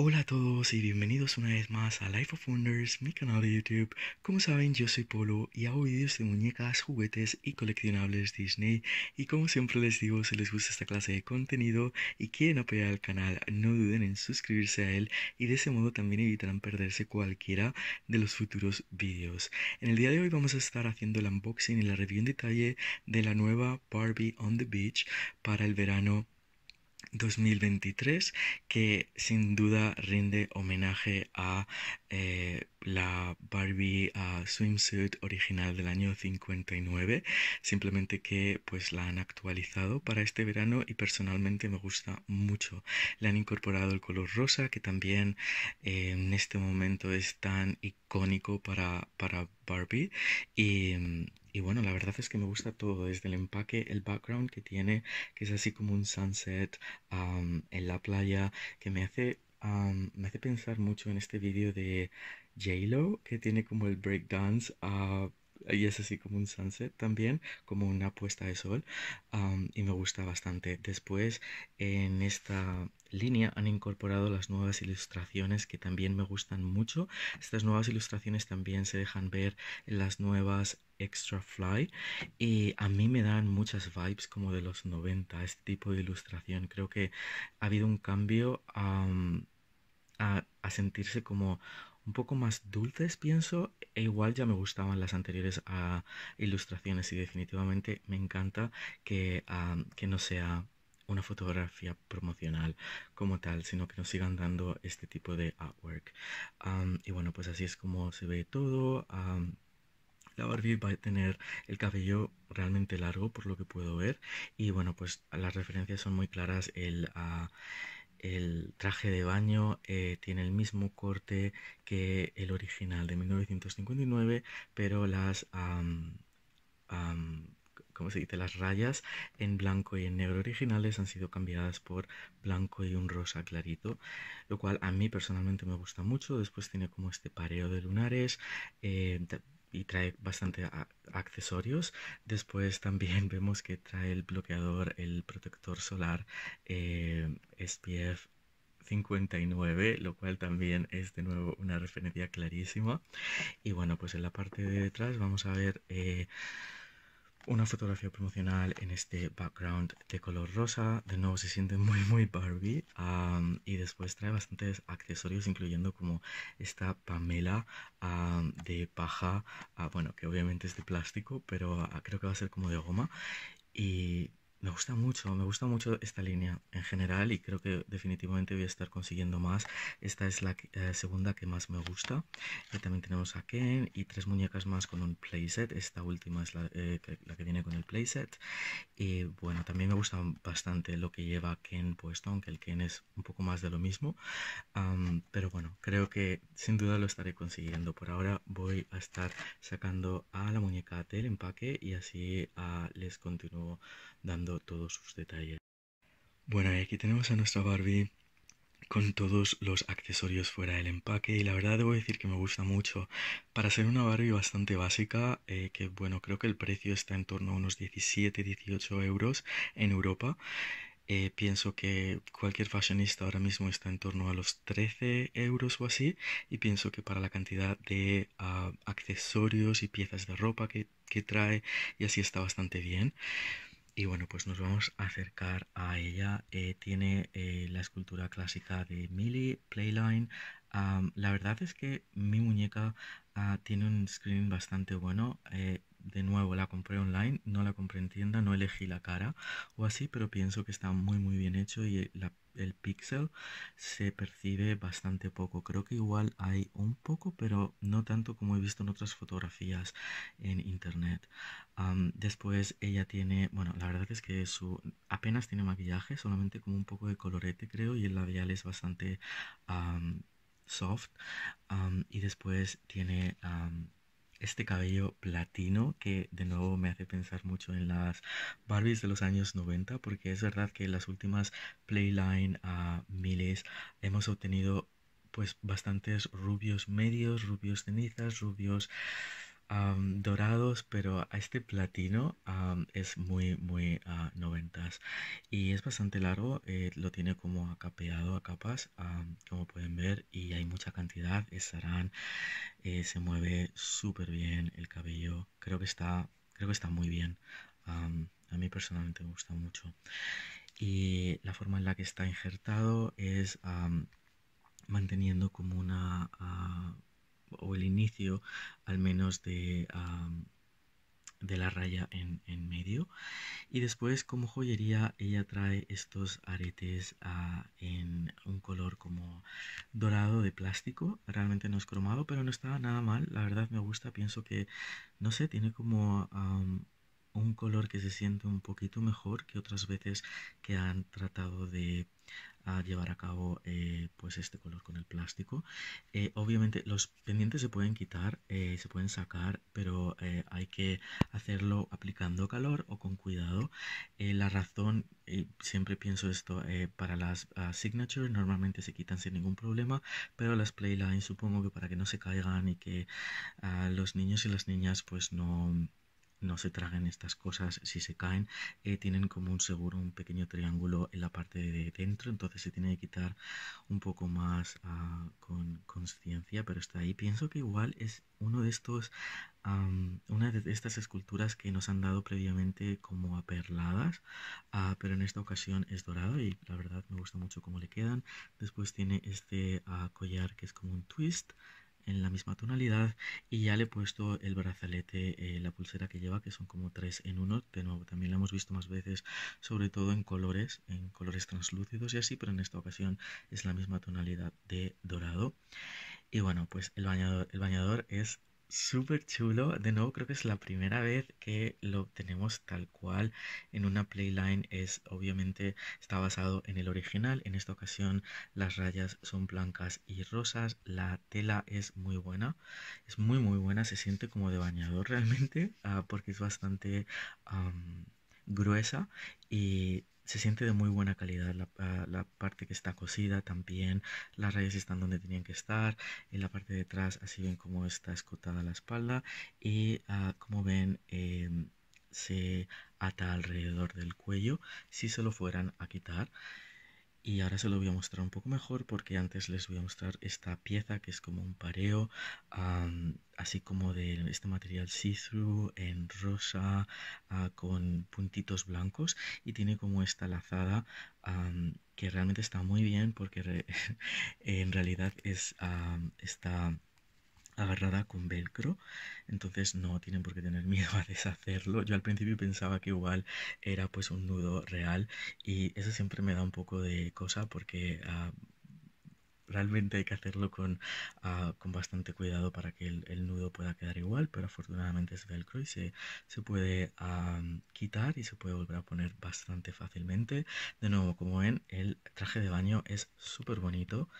Hola a todos y bienvenidos una vez más a Life of Wonders, mi canal de YouTube. Como saben, yo soy Polo y hago vídeos de muñecas, juguetes y coleccionables Disney. Y como siempre les digo, si les gusta esta clase de contenido y quieren apoyar al canal, no duden en suscribirse a él y de ese modo también evitarán perderse cualquiera de los futuros vídeos. En el día de hoy vamos a estar haciendo el unboxing y la review en detalle de la nueva Barbie on the Beach para el verano 2023 que sin duda rinde homenaje a eh, la Barbie swimsuit original del año 59 simplemente que pues la han actualizado para este verano y personalmente me gusta mucho le han incorporado el color rosa que también eh, en este momento es tan icónico para, para Barbie y mm, y bueno, la verdad es que me gusta todo, desde el empaque, el background que tiene, que es así como un sunset en la playa, que me hace, me hace pensar mucho en este vídeo de J-Lo, que tiene como el breakdance ah, y es así como un sunset también, como una puesta de sol y me gusta bastante. Después en esta línea han incorporado las nuevas ilustraciones que también me gustan mucho. Estas nuevas ilustraciones también se dejan ver en las nuevas Extra Fly y a mí me dan muchas vibes como de los 90, este tipo de ilustración. Creo que ha habido un cambio a sentirse como un poco más dulces, pienso. E igual ya me gustaban las anteriores ilustraciones y definitivamente me encanta que, ah, que no sea una fotografía promocional como tal, sino que nos sigan dando este tipo de artwork. y bueno, pues así es como se ve todo. la Barbie va a tener el cabello realmente largo, por lo que puedo ver. Y bueno, pues las referencias son muy claras. El. Ah, el traje de baño eh, tiene el mismo corte que el original de 1959, pero las... se Las rayas en blanco y en negro originales han sido cambiadas por blanco y un rosa clarito, lo cual a mí personalmente me gusta mucho. Después tiene como este pareo de lunares. Eh, y trae bastante accesorios. Después también vemos que trae el bloqueador, el protector solar eh, SPF 59, lo cual también es de nuevo una referencia clarísima. Y bueno, pues en la parte de detrás vamos a ver... Eh, una fotografía promocional en este background de color rosa. De nuevo se siente muy muy Barbie y después trae bastantes accesorios incluyendo como esta pamela de paja, ah, bueno que obviamente es de plástico pero ah, creo que va a ser como de goma y me gusta mucho, me gusta mucho esta línea en general y creo que definitivamente voy a estar consiguiendo más. Esta es la eh, segunda que más me gusta. Y también tenemos a Ken y tres muñecas más con un playset. Esta última es eh, la, que, viene con el playset. Y bueno, también me gusta bastante lo que lleva Ken puesto, aunque el Ken es un poco más de lo mismo. pero bueno, creo que sin duda lo estaré consiguiendo. Por ahora voy a estar sacando a la muñeca del empaque y así ah, les continúo dando todos sus detalles. Bueno, y aquí tenemos a nuestra Barbie con todos los accesorios fuera del empaque y la verdad debo decir que me gusta mucho para ser una Barbie bastante básica eh, que bueno creo que el precio está en torno a unos 17-18 euros en Europa eh, pienso que cualquier fashionista ahora mismo está en torno a los 13 euros o así y pienso que para la cantidad de ah, accesorios y piezas de ropa que, que trae y así está bastante bien y bueno, pues nos vamos a acercar a ella. Eh, tiene eh, la escultura clásica de Millie, Playline. la verdad es que mi muñeca ah, tiene un screen bastante bueno. Eh, de nuevo, la compré online, no la compré en tienda, no elegí la cara o así, pero pienso que está muy muy bien hecho y la el pixel se percibe bastante poco. Creo que igual hay un poco, pero no tanto como he visto en otras fotografías en internet. después ella tiene, bueno, la verdad es que su apenas tiene maquillaje, solamente como un poco de colorete creo, y el labial es bastante soft. y después tiene este cabello platino que de nuevo me hace pensar mucho en las Barbies de los años 90 porque es verdad que en las últimas Playline a miles hemos obtenido pues bastantes rubios medios, rubios cenizas, rubios dorados, pero a este platino es muy, muy ah, noventas y es bastante largo, eh, lo tiene como acapeado a capas, como pueden ver, y hay mucha cantidad, estarán eh, se mueve súper bien el cabello, creo que está, creo que está muy bien, a mí personalmente me gusta mucho. Y la forma en la que está injertado es manteniendo como una... Ah, o el inicio al menos de, de la raya en, medio. Y después como joyería ella trae estos aretes ah, en un color como dorado de plástico. Realmente no es cromado, pero no está nada mal. La verdad me gusta, pienso que, no sé, tiene como... un color que se siente un poquito mejor que otras veces que han tratado de a llevar a cabo eh, pues este color con el plástico. Eh, obviamente los pendientes se pueden quitar, eh, se pueden sacar, pero hay que hacerlo aplicando calor o con cuidado. la razón, siempre pienso esto, para las ah, signatures normalmente se quitan sin ningún problema, pero las playlines supongo que para que no se caigan y que ah, los niños y las niñas pues no no se traguen estas cosas si se caen. Eh, tienen como un seguro, un pequeño triángulo en la parte de dentro, entonces se tiene que quitar un poco más ah, con conciencia, pero está ahí. Pienso que igual es uno de estos, una de estas esculturas que nos han dado previamente como aperladas, uh, pero en esta ocasión es dorado y la verdad me gusta mucho cómo le quedan. Después tiene este ah, collar que es como un twist en la misma tonalidad y ya le he puesto el brazalete, eh, la pulsera que lleva, que son como tres en uno. De nuevo, también la hemos visto más veces, sobre todo en colores, en colores translúcidos y así, pero en esta ocasión es la misma tonalidad de dorado. Y bueno, pues el bañador, el bañador es súper chulo. De nuevo, creo que es la primera vez que lo tenemos tal cual en una playline. Es obviamente está basado en el original. En esta ocasión, las rayas son blancas y rosas. La tela es muy buena, es muy, muy buena. Se siente como de bañador realmente, ah, porque es bastante gruesa y se siente de muy buena calidad. La, ah, parte que está cosida también, las rayas están donde tenían que estar. En la parte de atrás, así ven como está escotada la espalda y ah, como ven, em, se ata alrededor del cuello si se lo fueran a quitar y ahora se lo voy a mostrar un poco mejor porque antes les voy a mostrar esta pieza que es como un pareo así como de este material see-through en rosa ah, con puntitos blancos y tiene como esta lazada que realmente está muy bien porque en realidad es esta agarrada con velcro, entonces no tienen por qué tener miedo a deshacerlo. Yo al principio pensaba que igual era pues un nudo real y eso siempre me da un poco de cosa porque... Ah, realmente hay que hacerlo con, ah, bastante cuidado para que el, nudo pueda quedar igual, pero afortunadamente es velcro y se, se puede ah, quitar y se puede volver a poner bastante fácilmente. De nuevo, como ven, el traje de baño es súper bonito.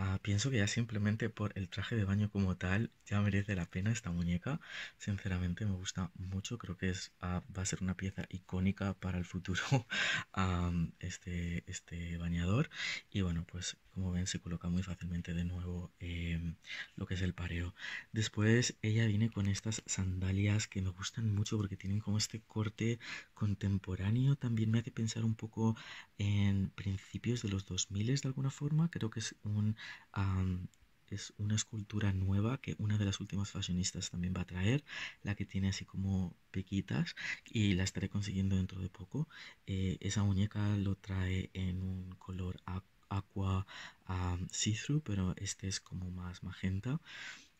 Ah, pienso que ya simplemente por el traje de baño como tal ya merece la pena esta muñeca. Sinceramente me gusta mucho, creo que es, ah, va a ser una pieza icónica para el futuro este, este bañador. Y bueno, pues como ven se coloca muy fácilmente de nuevo em, lo que es el pareo. Después ella viene con estas sandalias que me gustan mucho porque tienen como este corte contemporáneo. También me hace pensar un poco en principios de los 2000 de alguna forma. Creo que es un... es una escultura nueva que una de las últimas fashionistas también va a traer, la que tiene así como pequitas y la estaré consiguiendo dentro de poco. Eh, esa muñeca lo trae en un color aqua see-through, ah, pero este es como más magenta.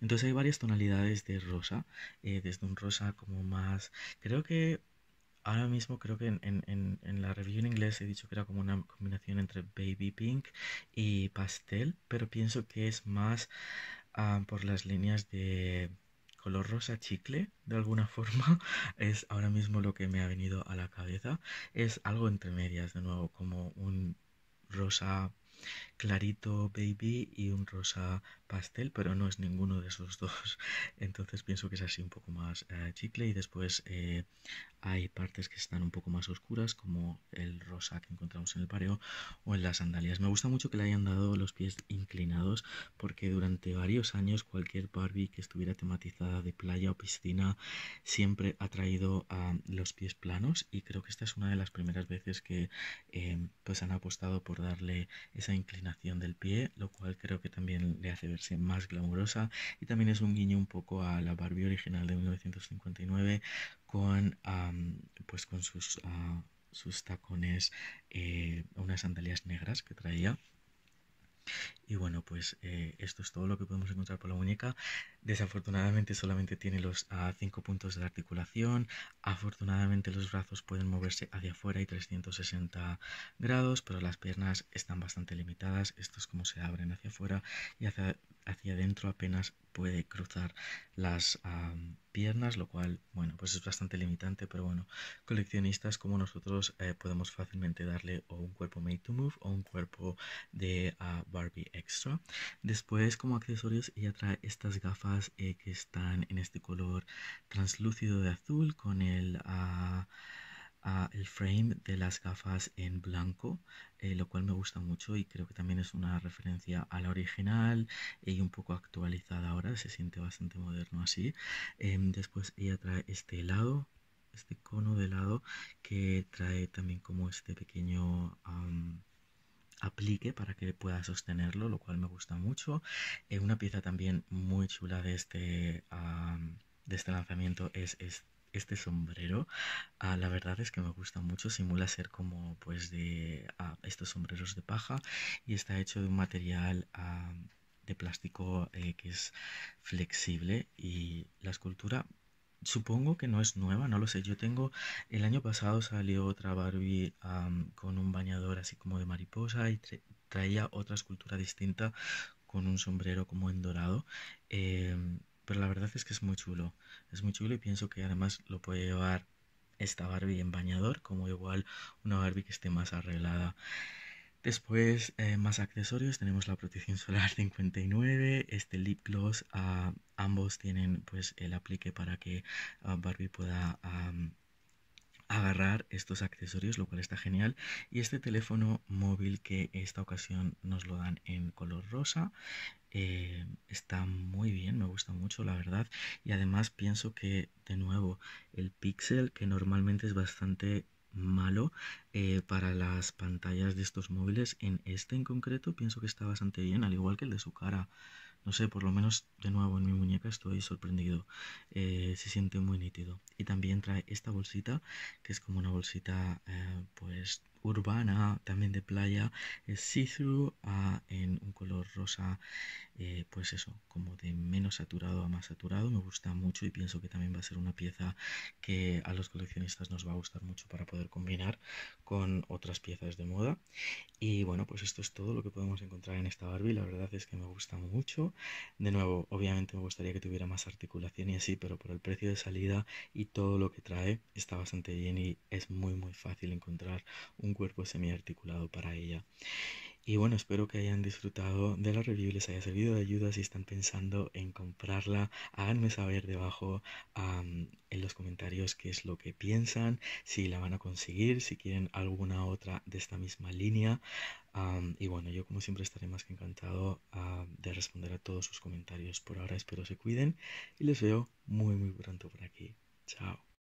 Entonces hay varias tonalidades de rosa, eh, desde un rosa como más... Creo que ahora mismo creo que en, la review en inglés he dicho que era como una combinación entre baby pink y pastel, pero pienso que es más ah, por las líneas de color rosa chicle, de alguna forma, es ahora mismo lo que me ha venido a la cabeza. Es algo entre medias, de nuevo, como un rosa clarito baby y un rosa pastel, pero no es ninguno de esos dos. Entonces pienso que es así un poco más eh, chicle y después eh, hay partes que están un poco más oscuras, como el rosa que encontramos en el pareo o en las sandalias. Me gusta mucho que le hayan dado los pies inclinados porque durante varios años cualquier Barbie que estuviera tematizada de playa o piscina siempre ha traído a ah, los pies planos y creo que esta es una de las primeras veces que em, pues han apostado por darle esa inclinación del pie, lo cual creo que también le hace ver más glamurosa y también es un guiño un poco a la Barbie original de 1959 con, pues con sus, ah, sus tacones, eh, unas sandalias negras que traía y bueno, pues eh, esto es todo lo que podemos encontrar por la muñeca. Desafortunadamente solamente tiene los a, 5 puntos de articulación. Afortunadamente los brazos pueden moverse hacia afuera y 360 grados, pero las piernas están bastante limitadas. Esto es como se abren hacia afuera y hacia hacia adentro apenas puede cruzar las piernas, lo cual, bueno, pues es bastante limitante, pero bueno, coleccionistas como nosotros eh, podemos fácilmente darle o un cuerpo made to move o un cuerpo de ah, Barbie extra. Después, como accesorios, ella trae estas gafas eh, que están en este color translúcido de azul con el... Ah, el frame de las gafas en blanco, eh, lo cual me gusta mucho y creo que también es una referencia a la original y un poco actualizada ahora, se siente bastante moderno así. Em, después ella trae este helado, este cono de helado que trae también como este pequeño... aplique para que pueda sostenerlo, lo cual me gusta mucho. Eh, una pieza también muy chula de este, de este lanzamiento es, este este sombrero ah, la verdad es que me gusta mucho simula ser como pues de ah, estos sombreros de paja y está hecho de un material ah, de plástico eh, que es flexible y la escultura supongo que no es nueva, no lo sé. Yo tengo, el año pasado salió otra Barbie con un bañador así como de mariposa y traía otra escultura distinta con un sombrero como en dorado. Em, pero la verdad es que es muy chulo. Es muy chulo y pienso que además lo puede llevar esta Barbie en bañador, como igual una Barbie que esté más arreglada. Después, eh, más accesorios, tenemos la protección solar 59, este lip gloss, ah, ambos tienen pues el aplique para que ah, Barbie pueda agarrar estos accesorios, lo cual está genial. Y este teléfono móvil que esta ocasión nos lo dan en color rosa. Eh, está muy bien, me gusta mucho la verdad y además pienso que de nuevo el pixel que normalmente es bastante malo eh, para las pantallas de estos móviles en este en concreto pienso que está bastante bien al igual que el de su cara no sé, por lo menos de nuevo en mi muñeca estoy sorprendido. Eh, se siente muy nítido. Y también trae esta bolsita, que es como una bolsita eh, pues urbana, también de playa, es eh, see-through en un color rosa, eh, pues eso, como de menos saturado a más saturado. Me gusta mucho y pienso que también va a ser una pieza que a los coleccionistas nos va a gustar mucho para poder combinar con otras piezas de moda. Y bueno, pues esto es todo lo que podemos encontrar en esta Barbie. La verdad es que me gusta mucho. De nuevo, obviamente me gustaría que tuviera más articulación y así, pero por el precio de salida y todo lo que trae está bastante bien y es muy muy fácil encontrar un cuerpo cuerpo articulado para ella. Y bueno, espero que hayan disfrutado de la review, les haya servido de ayuda. Si están pensando en comprarla, háganme saber debajo en los comentarios qué es lo que piensan, si la van a conseguir, si quieren alguna otra de esta misma línea. y bueno, yo como siempre estaré más que encantado de responder a todos sus comentarios. Por ahora espero se cuiden y les veo muy muy pronto por aquí. Chao.